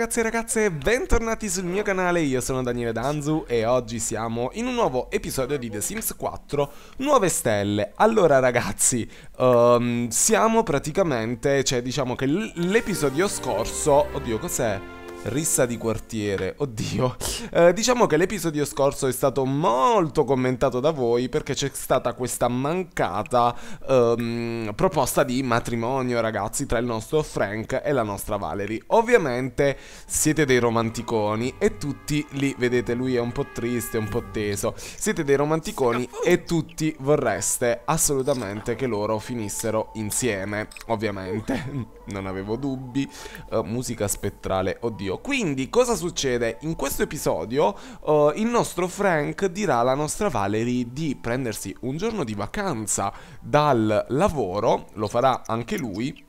ragazzi e ragazze, bentornati sul mio canale, io sono Daniele Danzu e oggi siamo in un nuovo episodio di The Sims 4 Nuove Stelle Allora ragazzi, um, siamo praticamente, cioè diciamo che l'episodio scorso, oddio cos'è? Rissa di quartiere, oddio. Eh, diciamo che l'episodio scorso è stato molto commentato da voi perché c'è stata questa mancata ehm, proposta di matrimonio, ragazzi, tra il nostro Frank e la nostra Valerie. Ovviamente siete dei romanticoni e tutti lì, vedete, lui è un po' triste, un po' teso. Siete dei romanticoni e tutti vorreste assolutamente che loro finissero insieme, ovviamente non avevo dubbi. Uh, musica spettrale, oddio. Quindi cosa succede? In questo episodio uh, il nostro Frank dirà alla nostra Valerie di prendersi un giorno di vacanza dal lavoro, lo farà anche lui,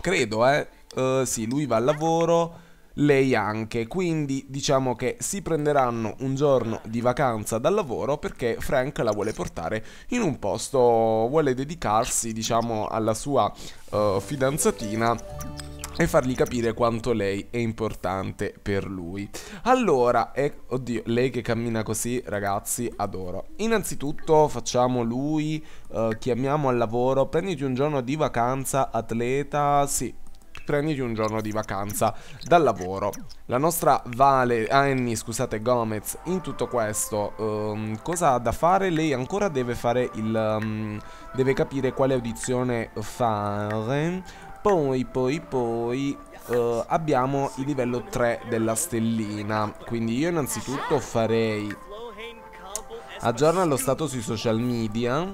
credo eh, uh, sì lui va al lavoro lei anche, quindi diciamo che si prenderanno un giorno di vacanza dal lavoro perché Frank la vuole portare in un posto, vuole dedicarsi diciamo alla sua uh, fidanzatina e fargli capire quanto lei è importante per lui. Allora, eh, oddio, lei che cammina così, ragazzi, adoro. Innanzitutto facciamo lui, eh, chiamiamo al lavoro, prenditi un giorno di vacanza, atleta, sì, prenditi un giorno di vacanza dal lavoro. La nostra Vale, Annie, scusate, Gomez, in tutto questo, um, cosa ha da fare? Lei ancora deve fare il... Um, deve capire quale audizione fare. Poi, poi, poi... Uh, abbiamo il livello 3 della stellina Quindi io innanzitutto farei Aggiorna lo stato sui social media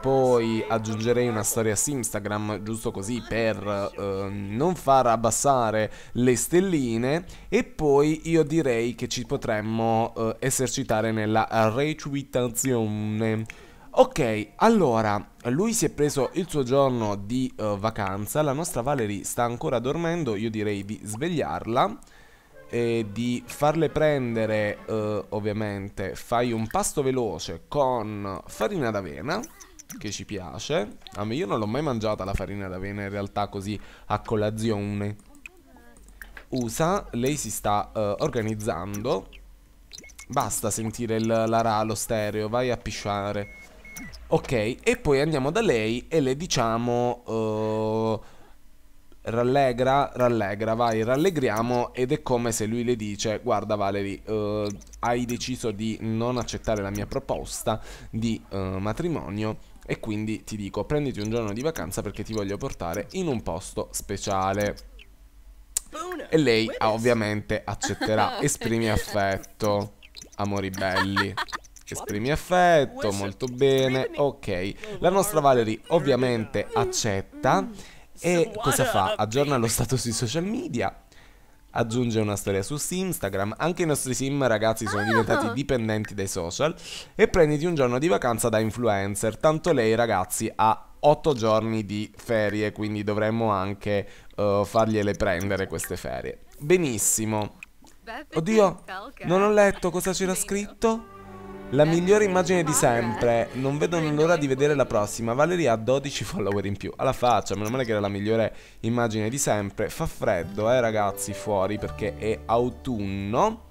poi aggiungerei una storia su Instagram, giusto così per eh, non far abbassare le stelline. E poi io direi che ci potremmo eh, esercitare nella retweetazione. Ok, allora, lui si è preso il suo giorno di uh, vacanza, la nostra Valerie sta ancora dormendo, io direi di svegliarla e di farle prendere, uh, ovviamente, fai un pasto veloce con farina d'avena che ci piace. A me io non l'ho mai mangiata la farina d'avena in realtà così a colazione. Usa, lei si sta uh, organizzando. Basta sentire il, la ra, lo stereo, vai a pisciare. Ok, e poi andiamo da lei e le diciamo... Uh, rallegra, rallegra, vai, rallegriamo ed è come se lui le dice guarda Valerie, eh, hai deciso di non accettare la mia proposta di eh, matrimonio e quindi ti dico prenditi un giorno di vacanza perché ti voglio portare in un posto speciale. E lei ah, ovviamente accetterà, esprimi affetto, amori belli. Esprimi affetto, molto bene, ok. La nostra Valerie ovviamente mm. accetta mm. e cosa fa? Aggiorna lo status di social media aggiunge una storia su Instagram. Anche i nostri sim ragazzi sono ah! diventati dipendenti dai social. E prenditi un giorno di vacanza da influencer. Tanto lei ragazzi ha 8 giorni di ferie, quindi dovremmo anche uh, fargliele prendere queste ferie. Benissimo. Oddio, non ho letto cosa c'era scritto. La migliore immagine di sempre. Non vedo l'ora di vedere la prossima. Valeria ha 12 follower in più. Alla faccia, meno male che era la migliore immagine di sempre. Fa freddo, eh, ragazzi, fuori perché è autunno.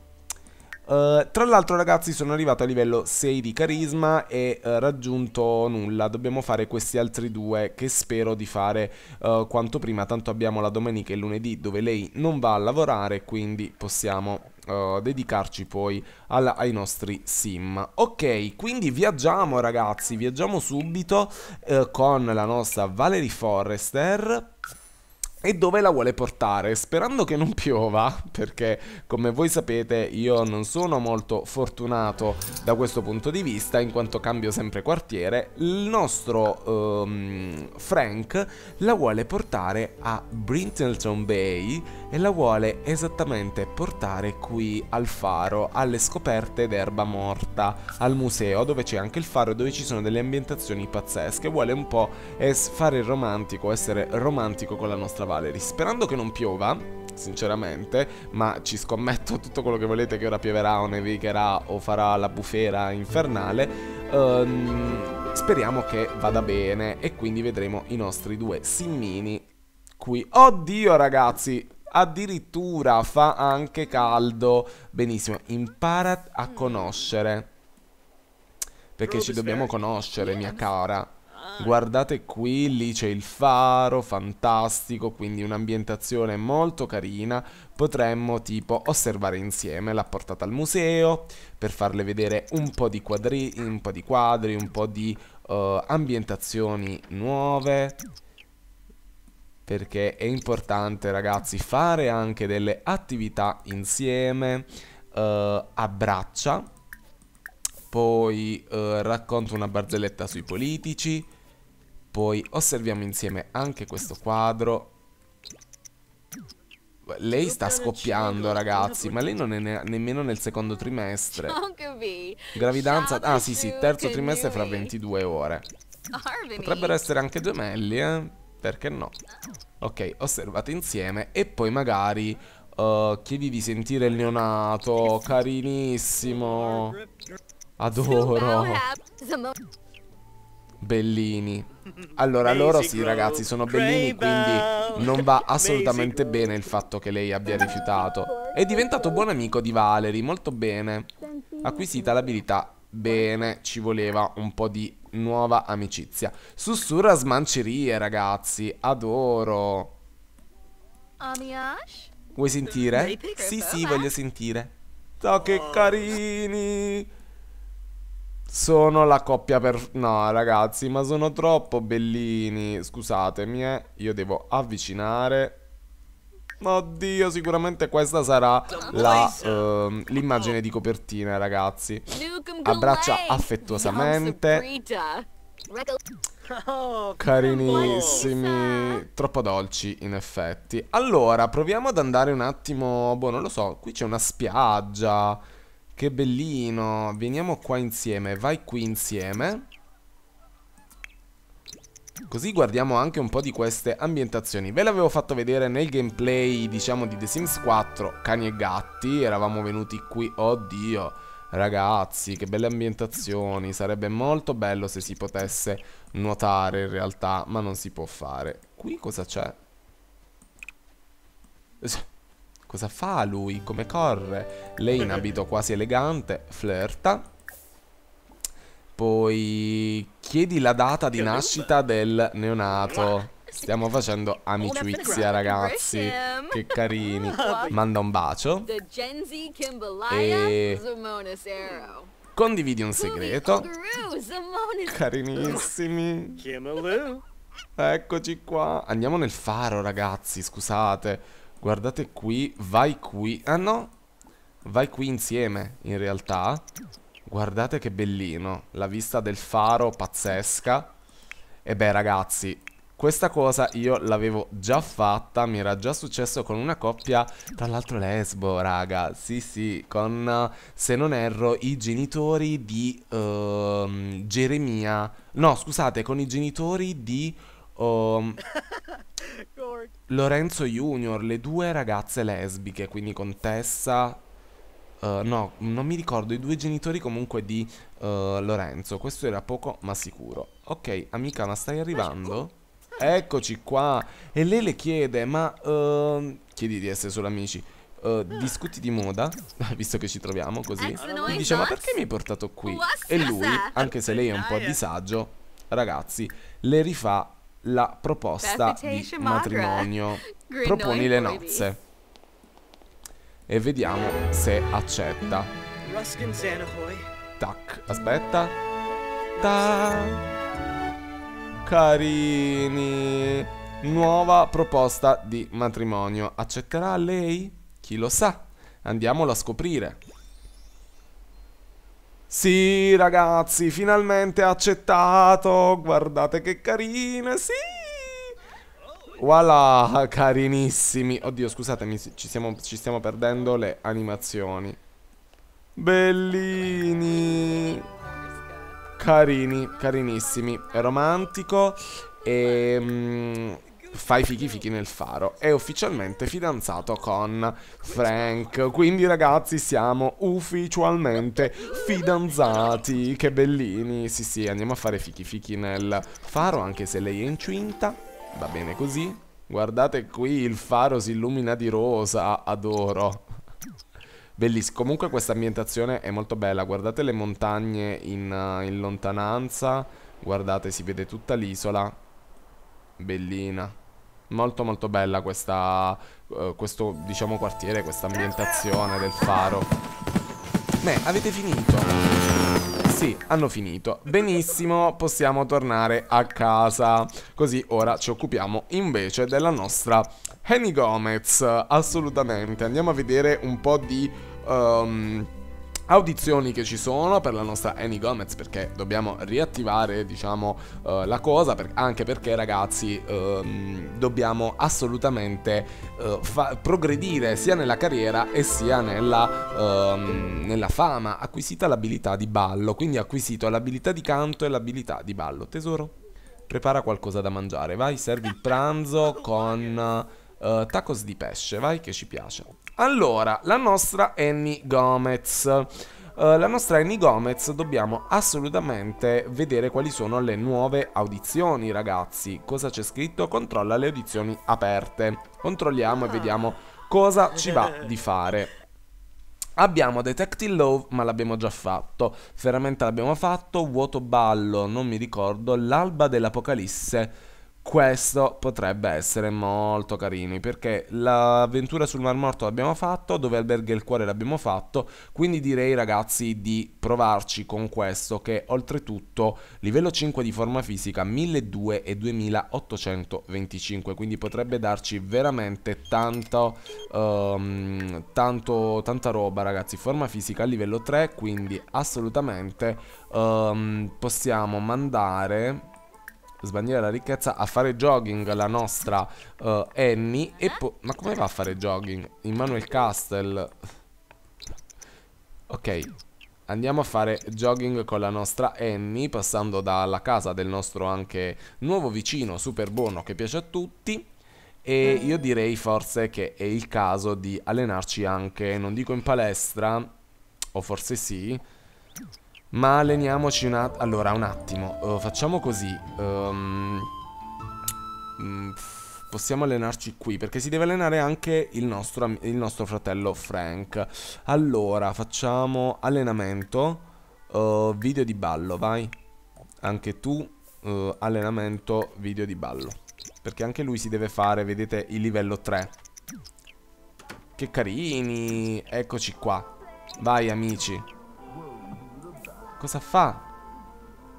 Eh, tra l'altro ragazzi sono arrivato a livello 6 di carisma e uh, raggiunto nulla, dobbiamo fare questi altri due che spero di fare uh, quanto prima, tanto abbiamo la domenica e il lunedì dove lei non va a lavorare quindi possiamo dedicarci poi alla, ai nostri sim ok quindi viaggiamo ragazzi viaggiamo subito con la nostra Valerie Forrester e dove la vuole portare, sperando che non piova, perché come voi sapete io non sono molto fortunato da questo punto di vista, in quanto cambio sempre quartiere, il nostro um, Frank la vuole portare a Brintleton Bay e la vuole esattamente portare qui al faro, alle scoperte d'erba morta, al museo dove c'è anche il faro e dove ci sono delle ambientazioni pazzesche, vuole un po' fare il romantico, essere romantico con la nostra Valerie. Sperando che non piova, sinceramente, ma ci scommetto tutto quello che volete che ora pioverà o nevicherà o farà la bufera infernale. Um, speriamo che vada bene e quindi vedremo i nostri due simmini qui. Oddio ragazzi, addirittura fa anche caldo. Benissimo, impara a mm. conoscere. Perché ci dobbiamo conoscere, mia cara. Guardate qui, lì c'è il faro, fantastico, quindi un'ambientazione molto carina. Potremmo tipo osservare insieme, l'ha portata al museo per farle vedere un po' di quadri, un po' di quadri, un po' di uh, ambientazioni nuove perché è importante ragazzi fare anche delle attività insieme eh, abbraccia poi eh, racconto una barzelletta sui politici poi osserviamo insieme anche questo quadro. Lei sta scoppiando ragazzi Ma lei non è ne nemmeno nel secondo trimestre Gravidanza Ah sì sì terzo trimestre fra 22 ore Potrebbero essere anche gemelli eh Perché no Ok osservate insieme E poi magari uh, Chiedi di sentire il neonato Carinissimo Adoro Bellini. Allora, loro sì, ragazzi, sono bellini, quindi non va assolutamente bene il fatto che lei abbia rifiutato. È diventato buon amico di Valerie, molto bene. Acquisita l'abilità. Bene, ci voleva un po' di nuova amicizia. Sussurra smancerie, ragazzi. Adoro. Vuoi sentire? Sì, sì, voglio sentire. Oh, che carini! Sono la coppia per... No ragazzi, ma sono troppo bellini. Scusatemi, eh. Io devo avvicinare. Oddio, sicuramente questa sarà ehm, l'immagine uh, di copertina, ragazzi. Abbraccia affettuosamente. Oh, Carinissimi, troppo dolci in effetti. Allora, proviamo ad andare un attimo, boh, non lo so, qui c'è una spiaggia. Che bellino. Veniamo qua insieme. Vai qui insieme. Così guardiamo anche un po' di queste ambientazioni Ve l'avevo fatto vedere nel gameplay, diciamo, di The Sims 4 Cani e gatti, eravamo venuti qui Oddio, ragazzi, che belle ambientazioni Sarebbe molto bello se si potesse nuotare in realtà Ma non si può fare Qui cosa c'è? Cosa fa lui? Come corre? Lei in abito quasi elegante, flirta. Poi chiedi la data di nascita del neonato. Stiamo facendo amicizia, ragazzi. Che carini. Manda un bacio. E condividi un segreto. Carinissimi. Eccoci qua. Andiamo nel faro, ragazzi, scusate. Guardate qui, vai qui Ah no, vai qui insieme in realtà Guardate che bellino La vista del faro pazzesca E beh ragazzi questa cosa io l'avevo già fatta, mi era già successo con una coppia, tra l'altro lesbo, raga, sì sì, con, se non erro, i genitori di uh, Geremia, no scusate, con i genitori di... Um... Lorenzo Junior, le due ragazze lesbiche, quindi contessa... Uh, no, non mi ricordo, i due genitori comunque di uh, Lorenzo. Questo era poco ma sicuro. Ok, amica, ma stai arrivando? Ecco. Eccoci qua. E lei le chiede, ma... Uh, chiedi di essere solo amici. Uh, discuti di moda, visto che ci troviamo così, mi dice ma esatto. perché mi hai portato qui? E lui, anche se lei è un po' a disagio, ragazzi, le rifà la proposta di matrimonio. Proponi le nozze. E vediamo se accetta. Tac, aspetta. Ta. Carini. Nuova proposta di matrimonio. Accetterà lei? Chi lo sa? Andiamolo a scoprire. Sì, ragazzi, finalmente accettato. Guardate che carine, sì. Voilà, carinissimi. Oddio, scusatemi, ci stiamo, ci stiamo perdendo le animazioni. Bellini. Carini, carinissimi. È romantico. E, ehm, fai fichi fichi nel faro, è ufficialmente fidanzato con Frank. Quindi ragazzi siamo ufficialmente fidanzati, che bellini. Sì sì, andiamo a fare fichi fichi nel faro anche se lei è incinta, va bene così. Guardate qui, il faro si illumina di rosa, adoro. Bellissimo, comunque questa ambientazione è molto bella, guardate le montagne in, uh, in lontananza, guardate si vede tutta l'isola, bellina. Molto molto bella questa, uh, questo diciamo quartiere, questa ambientazione del faro. Beh, avete finito sì, hanno finito. Benissimo, possiamo tornare a casa. Così ora ci occupiamo invece della nostra Henny Gomez. Assolutamente. Andiamo a vedere un po' di... Um audizioni che ci sono per la nostra Annie Gomez perché dobbiamo riattivare diciamo uh, la cosa per, anche perché ragazzi uh, dobbiamo assolutamente uh, progredire sia nella carriera e sia nella, ehm, nella fama acquisita l'abilità di ballo quindi acquisito l'abilità di canto e l'abilità di ballo tesoro prepara qualcosa da mangiare vai servi il pranzo con Uh, tacos di pesce, vai che ci piace. Allora, la nostra Annie Gomez. Uh, la nostra Annie Gomez dobbiamo assolutamente vedere quali sono le nuove audizioni, ragazzi. Cosa c'è scritto? Controlla le audizioni aperte. Controlliamo e ah. vediamo cosa ci va di fare. Abbiamo Detective Love, ma l'abbiamo già fatto. Ferramenta l'abbiamo fatto. Vuoto ballo, non mi ricordo. L'alba dell'apocalisse questo potrebbe essere molto carino perché l'avventura sul Mar Morto l'abbiamo fatto, dove alberga il cuore l'abbiamo fatto, quindi direi ragazzi di provarci con questo che oltretutto livello 5 di forma fisica 1200 e 2825, quindi potrebbe darci veramente tanto, um, tanto, tanta roba ragazzi, forma fisica a livello 3, quindi assolutamente um, possiamo mandare sbandiera la ricchezza a fare jogging la nostra uh, Annie e poi... Ma come va a fare jogging? Immanuel Castle Ok Andiamo a fare jogging con la nostra Annie passando dalla casa del nostro anche nuovo vicino super buono che piace a tutti e io direi forse che è il caso di allenarci anche, non dico in palestra o forse sì ma alleniamoci un attimo. Allora, un attimo. Uh, facciamo così. Um, possiamo allenarci qui. Perché si deve allenare anche il nostro, il nostro fratello Frank. Allora, facciamo allenamento. Uh, video di ballo, vai. Anche tu, uh, allenamento, video di ballo. Perché anche lui si deve fare, vedete, il livello 3. Che carini. Eccoci qua. Vai, amici. Cosa fa?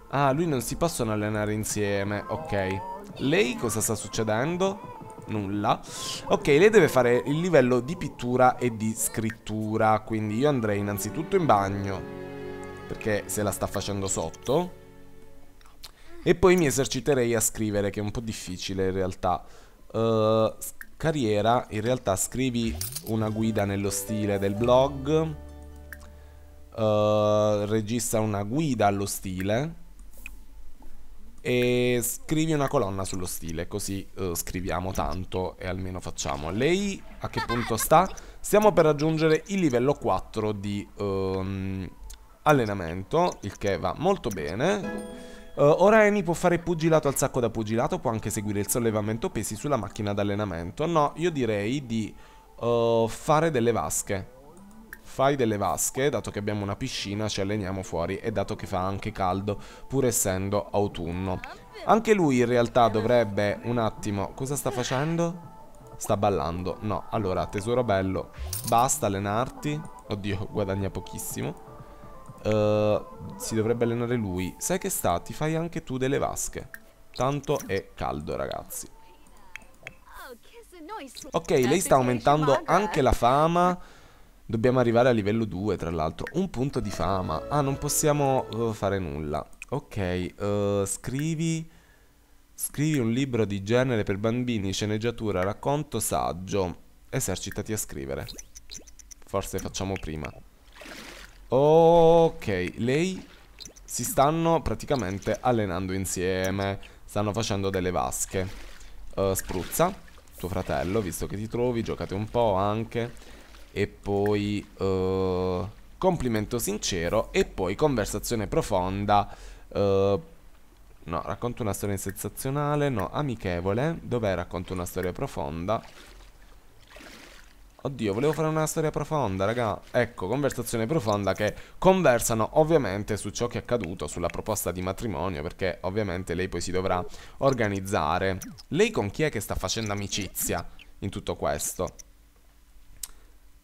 Ah, lui non si possono allenare insieme. Ok. Lei cosa sta succedendo? Nulla. Ok, lei deve fare il livello di pittura e di scrittura. Quindi io andrei innanzitutto in bagno. Perché se la sta facendo sotto. E poi mi eserciterei a scrivere, che è un po' difficile in realtà. Uh, carriera, in realtà scrivi una guida nello stile del blog eh, regista una guida allo stile e scrivi una colonna sullo stile così uh, scriviamo tanto e almeno facciamo lei a che punto sta stiamo per raggiungere il livello 4 di um, allenamento il che va molto bene uh, ora Amy può fare pugilato al sacco da pugilato può anche seguire il sollevamento pesi sulla macchina d'allenamento no io direi di uh, fare delle vasche fai delle vasche, dato che abbiamo una piscina, ci alleniamo fuori e dato che fa anche caldo, pur essendo autunno. Anche lui in realtà dovrebbe un attimo... Cosa sta facendo? Sta ballando. No, allora, tesoro bello, basta allenarti. Oddio, guadagna pochissimo. Uh, si dovrebbe allenare lui. Sai che sta? Ti fai anche tu delle vasche. Tanto è caldo, ragazzi. Ok, lei sta aumentando anche la fama. Dobbiamo arrivare a livello 2, tra l'altro. Un punto di fama. Ah, non possiamo uh, fare nulla. Ok, uh, scrivi... Scrivi un libro di genere per bambini, sceneggiatura, racconto, saggio. Esercitati a scrivere. Forse facciamo prima. Ok, lei si stanno praticamente allenando insieme. Stanno facendo delle vasche. Uh, spruzza, tuo fratello, visto che ti trovi, giocate un po' anche e poi uh, complimento sincero e poi conversazione profonda. Uh, no, racconto una storia sensazionale, no, amichevole. Dov'è racconto una storia profonda? Oddio, volevo fare una storia profonda, raga. Ecco, conversazione profonda che conversano ovviamente su ciò che è accaduto, sulla proposta di matrimonio, perché ovviamente lei poi si dovrà organizzare. Lei con chi è che sta facendo amicizia in tutto questo?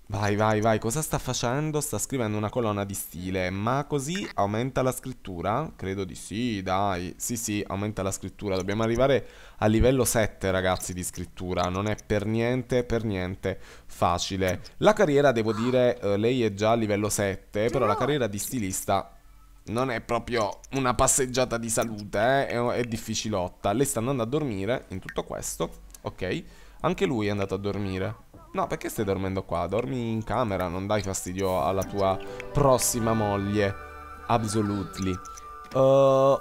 Vai, vai, vai, cosa sta facendo? Sta scrivendo una colonna di stile, ma così aumenta la scrittura? Credo di sì, dai. Sì, sì, aumenta la scrittura. Dobbiamo arrivare a livello 7, ragazzi, di scrittura. Non è per niente, per niente facile. La carriera, devo dire, eh, lei è già a livello 7, però la carriera di stilista non è proprio una passeggiata di salute, eh? è, è difficilotta. Lei sta andando a dormire in tutto questo, ok? Anche lui è andato a dormire. No, perché stai dormendo qua? Dormi in camera, non dai fastidio alla tua prossima moglie. Absolutely. Uh,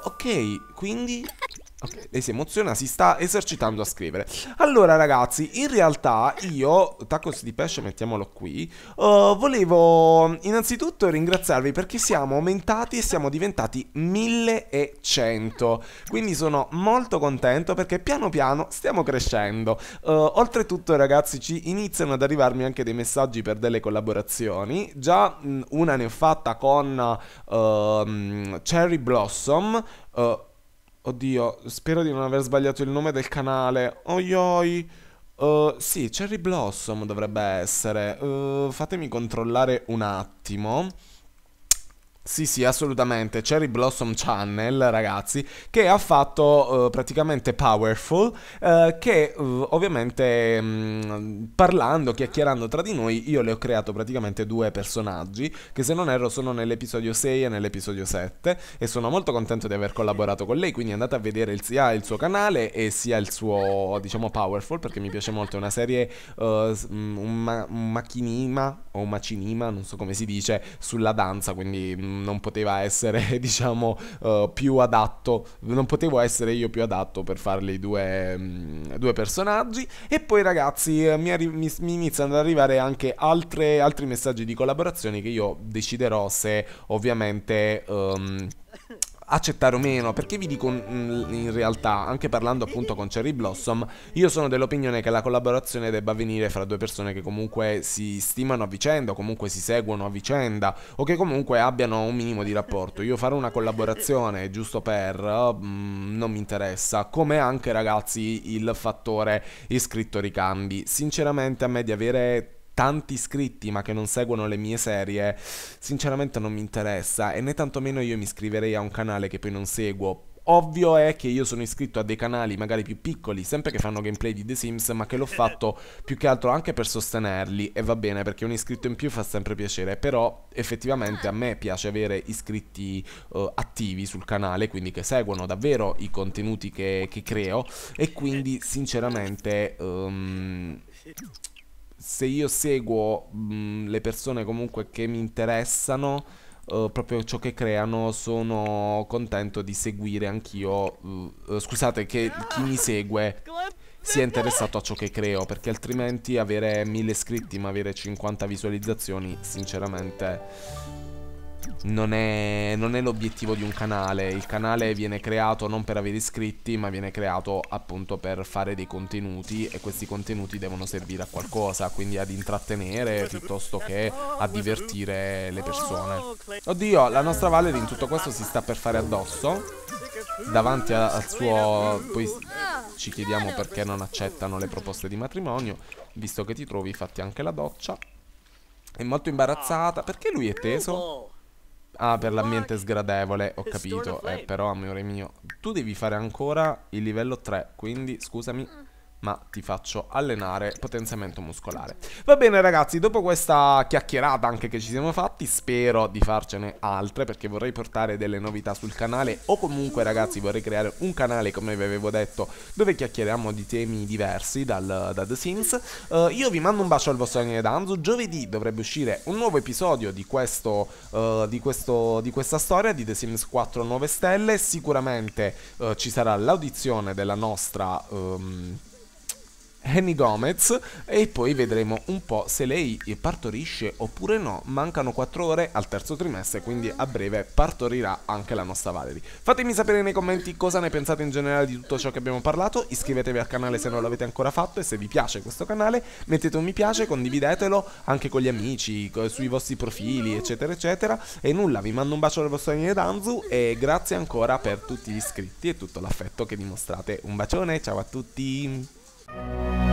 ok, quindi Ok, lei si emoziona, si sta esercitando a scrivere. Allora, ragazzi, in realtà io, tacos di pesce, mettiamolo qui, uh, volevo innanzitutto ringraziarvi perché siamo aumentati e siamo diventati 1100. Quindi sono molto contento perché piano piano stiamo crescendo. Uh, oltretutto, ragazzi, ci iniziano ad arrivarmi anche dei messaggi per delle collaborazioni. Già mh, mm, una ne ho fatta con uh, Cherry Blossom. Uh, Oddio, spero di non aver sbagliato il nome del canale. Oioi. Uh, eh, sì, Cherry Blossom dovrebbe essere. Uh, fatemi controllare un attimo. Sì, sì, assolutamente. Cherry Blossom Channel, ragazzi, che ha fatto eh, praticamente Powerful, eh, che eh, ovviamente mh, mm, parlando, chiacchierando tra di noi, io le ho creato praticamente due personaggi, che se non erro sono nell'episodio 6 e nell'episodio 7, e sono molto contento di aver collaborato con lei, quindi andate a vedere sia il suo canale e sia il suo, diciamo, Powerful, perché mi piace molto, è una serie, eh, mm, un, ma- un macchinima o un macinima, non so come si dice, sulla danza, quindi mm, non, poteva essere, diciamo, uh, più adatto, non potevo essere io più adatto per farli due, mh, mm, due personaggi. E poi ragazzi eh, mi, arri- mi, mi iniziano ad arrivare anche altre, altri messaggi di collaborazione che io deciderò se ovviamente... Um, accettare o meno, perché vi dico mm, in realtà, anche parlando appunto con Cherry Blossom, io sono dell'opinione che la collaborazione debba avvenire fra due persone che comunque si stimano a vicenda, o comunque si seguono a vicenda, o che comunque abbiano un minimo di rapporto. Io fare una collaborazione giusto per mm, non mi interessa, come anche ragazzi il fattore iscritto ricambi. Sinceramente a me di avere tanti iscritti ma che non seguono le mie serie, sinceramente non mi interessa e né tantomeno io mi iscriverei a un canale che poi non seguo. Ovvio è che io sono iscritto a dei canali magari più piccoli, sempre che fanno gameplay di The Sims, ma che l'ho eh. fatto più che altro anche per sostenerli e va bene perché un iscritto in più fa sempre piacere, però effettivamente a me piace avere iscritti uh, attivi sul canale, quindi che seguono davvero i contenuti che, che creo e quindi sinceramente... Um, se io seguo mh, mhmm, le persone comunque che mi interessano, Uh, proprio ciò che creano, sono contento di seguire anch'io. Uh, scusate, che chi mi segue sia interessato a ciò che creo, perché altrimenti avere 1000 iscritti ma avere 50 visualizzazioni, sinceramente non è, non è l'obiettivo di un canale. Il canale viene creato non per avere iscritti, ma viene creato appunto per fare dei contenuti e questi contenuti devono servire a qualcosa, quindi ad intrattenere piuttosto che a divertire le persone. Oddio, la nostra Valerie in tutto questo si sta per fare addosso. Davanti al suo... poi ci chiediamo perché non accettano le proposte di matrimonio, visto che ti trovi fatti anche la doccia. È molto imbarazzata. Perché lui è teso? Ah, per l'ambiente sgradevole, ho capito. Eh, però, amore mio, tu devi fare ancora il livello 3, quindi scusami. Mm ma ti faccio allenare potenziamento muscolare. Va bene ragazzi, dopo questa chiacchierata anche che ci siamo fatti, spero di farcene altre perché vorrei portare delle novità sul canale o comunque ragazzi vorrei creare un canale come vi avevo detto dove chiacchieriamo di temi diversi dal, da The Sims. Uh, io vi mando un bacio al vostro Daniele Danzo, giovedì dovrebbe uscire un nuovo episodio di, questo, uh, di, questo, di questa storia di The Sims 4 9 stelle, sicuramente uh, ci sarà l'audizione della nostra... Um, Annie Gomez e poi vedremo un po' se lei partorisce oppure no. Mancano 4 ore al terzo trimestre, quindi a breve partorirà anche la nostra Valerie. Fatemi sapere nei commenti cosa ne pensate in generale di tutto ciò che abbiamo parlato, iscrivetevi al canale se non l'avete ancora fatto e se vi piace questo canale mettete un mi piace, condividetelo anche con gli amici, sui vostri profili, eccetera, eccetera. E nulla, vi mando un bacio dal vostro Daniele Danzu e grazie ancora per tutti gli iscritti e tutto l'affetto che dimostrate. Un bacione, ciao a tutti! Thank you.